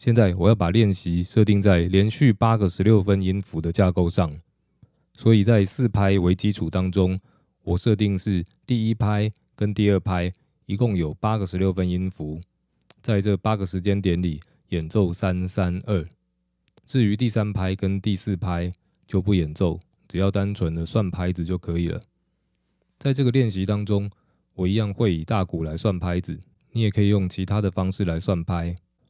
现在我要把练习设定在连续八个十六分音符的架构上，所以在四拍为基础当中，我设定是第一拍跟第二拍一共有八个十六分音符，在这八个时间点里演奏三三二。至于第三拍跟第四拍就不演奏，只要单纯的算拍子就可以了。在这个练习当中，我一样会以大鼓来算拍子，你也可以用其他的方式来算拍。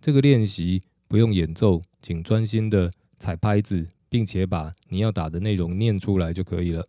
这个练习不用演奏，请专心的踩拍子，并且把你要打的内容念出来就可以了。